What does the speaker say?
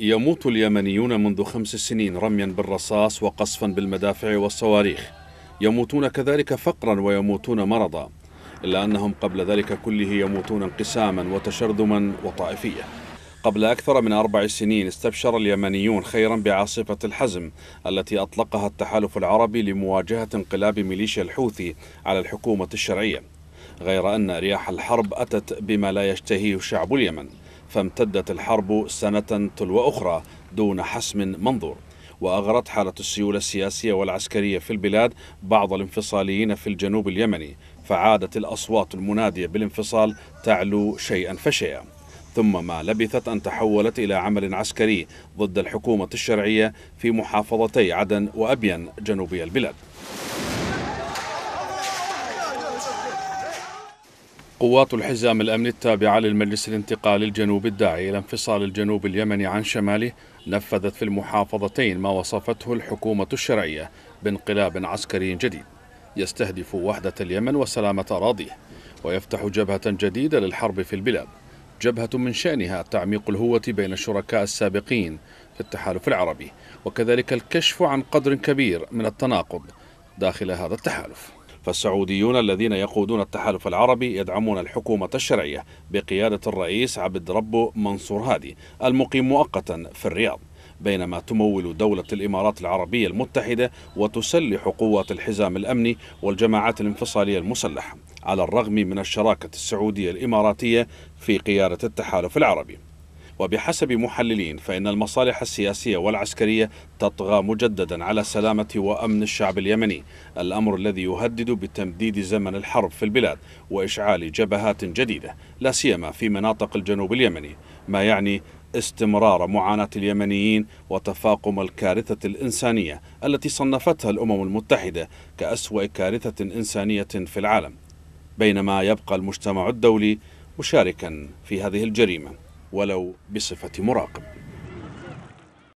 يموت اليمنيون منذ خمس سنين رميا بالرصاص وقصفا بالمدافع والصواريخ يموتون كذلك فقرا ويموتون مرضا إلا أنهم قبل ذلك كله يموتون انقساما وتشرذما وطائفية قبل أكثر من أربع سنين استبشر اليمنيون خيرا بعاصفة الحزم التي أطلقها التحالف العربي لمواجهة انقلاب ميليشيا الحوثي على الحكومة الشرعية غير أن رياح الحرب أتت بما لا يشتهيه شعب اليمن فامتدت الحرب سنة تلو أخرى دون حسم منظور وأغرت حالة السيولة السياسية والعسكرية في البلاد بعض الانفصاليين في الجنوب اليمني فعادت الأصوات المنادية بالانفصال تعلو شيئا فشيئا ثم ما لبثت أن تحولت إلى عمل عسكري ضد الحكومة الشرعية في محافظتي عدن وأبين جنوبي البلاد قوات الحزام الأمني التابعة للمجلس الانتقالي الجنوبي الداعي إلى انفصال الجنوب اليمني عن شماله نفذت في المحافظتين ما وصفته الحكومة الشرعية بانقلاب عسكري جديد يستهدف وحدة اليمن وسلامة أراضيه ويفتح جبهة جديدة للحرب في البلاد جبهة من شأنها تعميق الهوة بين الشركاء السابقين في التحالف العربي وكذلك الكشف عن قدر كبير من التناقض داخل هذا التحالف فالسعوديون الذين يقودون التحالف العربي يدعمون الحكومة الشرعية بقيادة الرئيس عبد ربه منصور هادي المقيم مؤقتا في الرياض بينما تمول دولة الإمارات العربية المتحدة وتسلح قوات الحزام الأمني والجماعات الانفصالية المسلحة على الرغم من الشراكة السعودية الإماراتية في قيادة التحالف العربي وبحسب محللين فإن المصالح السياسية والعسكرية تطغى مجددا على سلامة وأمن الشعب اليمني الأمر الذي يهدد بتمديد زمن الحرب في البلاد وإشعال جبهات جديدة لا سيما في مناطق الجنوب اليمني ما يعني استمرار معاناة اليمنيين وتفاقم الكارثة الإنسانية التي صنفتها الأمم المتحدة كأسوأ كارثة إنسانية في العالم بينما يبقى المجتمع الدولي مشاركا في هذه الجريمه ولو بصفة مراقب